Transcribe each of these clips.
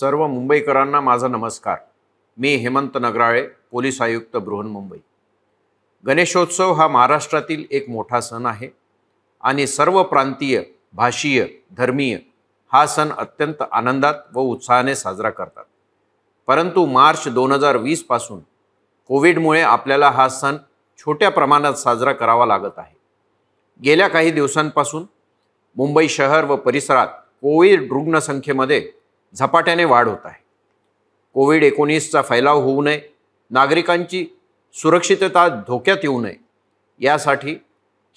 सर्व मुंबईकरांना माझा नमस्कार मी हेमंत नगराळे पोलीस आयुक्त बृहन्मुंबई गणेशोत्सव हा महाराष्ट्रातील एक मोठा सण आहे आणि सर्व प्रांतीय भाषीय धर्मीय हा सण अत्यंत आनंदात व उत्साहाने साजरा करतात परंतु मार्च दोन हजार वीसपासून कोविडमुळे आपल्याला हा सण छोट्या प्रमाणात साजरा करावा लागत आहे गेल्या काही दिवसांपासून मुंबई शहर व परिसरात कोविड रुग्णसंख्येमध्ये झपाट्याने वाढ होत आहे कोविड एकोणीसचा फैलाव होऊ नये नागरिकांची सुरक्षितता धोक्यात येऊ नये यासाठी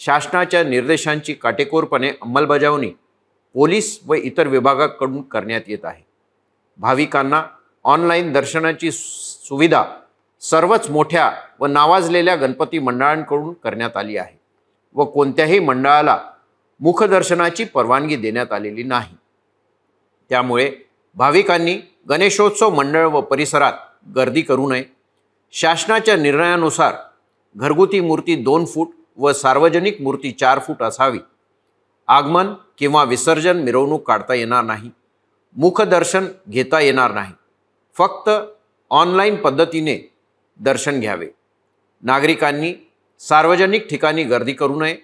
शासनाच्या निर्देशांची काटेकोरपणे अंमलबजावणी पोलीस व इतर विभागाकडून करण्यात येत आहे भाविकांना ऑनलाईन दर्शनाची सुविधा सर्वच मोठ्या व नावाजलेल्या गणपती मंडळांकडून करण्यात आली आहे व कोणत्याही मंडळाला मुखदर्शनाची परवानगी देण्यात आलेली नाही त्यामुळे भाविकांनी गणेशोत्सव मंडळ व परिसरात गर्दी करू नये शासनाच्या निर्णयानुसार घरगुती मूर्ती दोन फूट व सार्वजनिक मूर्ती चार फूट असावी आगमन किंवा विसर्जन मिरवणूक काढता येणार नाही मुखदर्शन घेता येणार नाही फक्त ऑनलाईन पद्धतीने दर्शन घ्यावे नागरिकांनी सार्वजनिक ठिकाणी गर्दी करू नये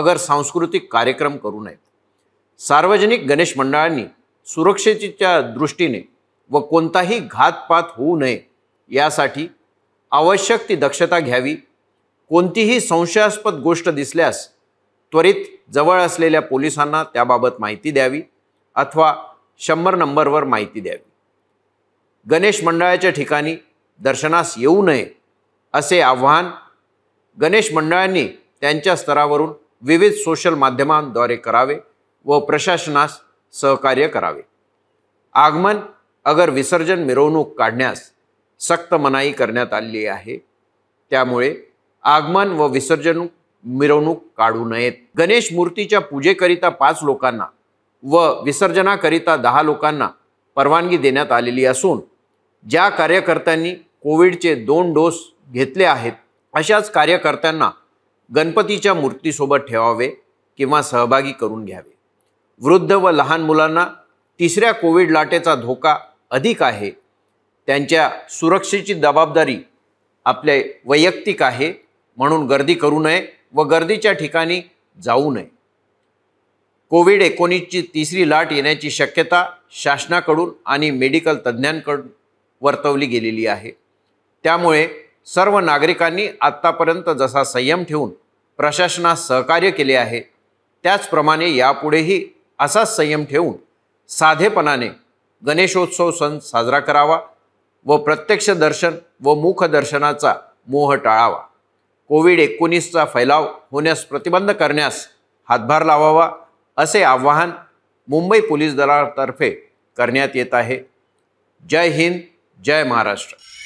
अगर सांस्कृतिक कार्यक्रम करू नयेत सार्वजनिक गणेश मंडळांनी सुरक्षेच्या दृष्टीने व कोणताही घातपात होऊ नये यासाठी आवश्यक ती दक्षता घ्यावी कोणतीही संशयास्पद गोष्ट दिसल्यास त्वरित जवळ असलेल्या पोलिसांना त्याबाबत माहिती द्यावी अथवा शंभर नंबरवर माहिती द्यावी गणेश मंडळाच्या ठिकाणी दर्शनास येऊ नये असे आव्हान गणेश मंडळांनी त्यांच्या स्तरावरून विविध सोशल माध्यमांद्वारे करावे व प्रशासनास सहकार्य करावे आगमन अगर विसर्जन मिरवणूक काढण्यास सक्त मनाई करण्यात आलेली आहे त्यामुळे आगमन व विसर्जन मिरवणूक काढू नयेत गणेश मूर्तीच्या पूजेकरिता पाच लोकांना व विसर्जनाकरिता दहा लोकांना परवानगी देण्यात आलेली असून ज्या कार्यकर्त्यांनी कोविडचे दोन डोस घेतले आहेत अशाच कार्यकर्त्यांना गणपतीच्या मूर्तीसोबत ठेवावे किंवा सहभागी करून घ्यावे वृद्ध व लहान मुलांना तिसऱ्या कोविड लाटेचा धोका अधिक आहे त्यांच्या सुरक्षेची जबाबदारी आपले वैयक्तिक आहे म्हणून गर्दी करू नये व गर्दीच्या ठिकाणी जाऊ नये कोविड एकोणीसची तिसरी लाट येण्याची शक्यता शासनाकडून आणि मेडिकल तज्ज्ञांकडून वर्तवली गेलेली आहे त्यामुळे सर्व नागरिकांनी आत्तापर्यंत जसा संयम ठेवून प्रशासनास सहकार्य केले आहे त्याचप्रमाणे यापुढेही असा संयम ठेवून साधेपणाने गणेशोत्सव सण साजरा करावा व प्रत्यक्ष दर्शन व दर्शनाचा मोह टाळावा कोविड एकोणीसचा फैलाव होण्यास प्रतिबंध करण्यास हातभार लावावा असे आवाहन मुंबई पोलीस दलातर्फे करण्यात येत आहे जय हिंद जय महाराष्ट्र